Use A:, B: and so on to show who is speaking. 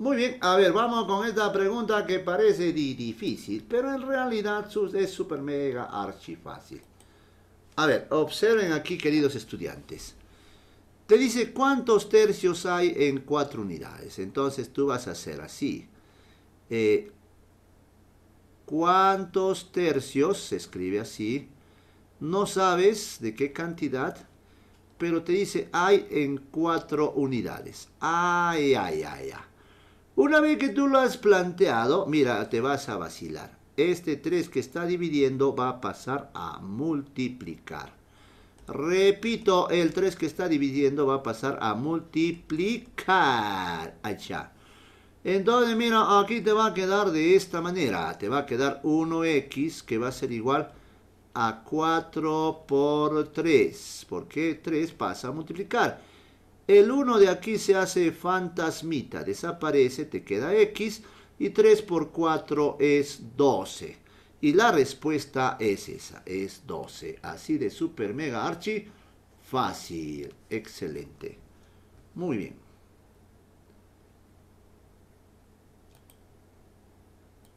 A: Muy bien, a ver, vamos con esta pregunta que parece difícil, pero en realidad es super mega archi fácil. A ver, observen aquí, queridos estudiantes. Te dice cuántos tercios hay en cuatro unidades. Entonces tú vas a hacer así. Eh, ¿Cuántos tercios? Se escribe así. No sabes de qué cantidad, pero te dice hay en cuatro unidades. Ay, ay, ay, ay. Una vez que tú lo has planteado, mira, te vas a vacilar. Este 3 que está dividiendo va a pasar a multiplicar. Repito, el 3 que está dividiendo va a pasar a multiplicar. Allá. Entonces, mira, aquí te va a quedar de esta manera. Te va a quedar 1x que va a ser igual a 4 por 3. Porque 3 pasa a multiplicar. El 1 de aquí se hace fantasmita, desaparece, te queda X. Y 3 por 4 es 12. Y la respuesta es esa, es 12. Así de super mega archi, fácil, excelente. Muy bien.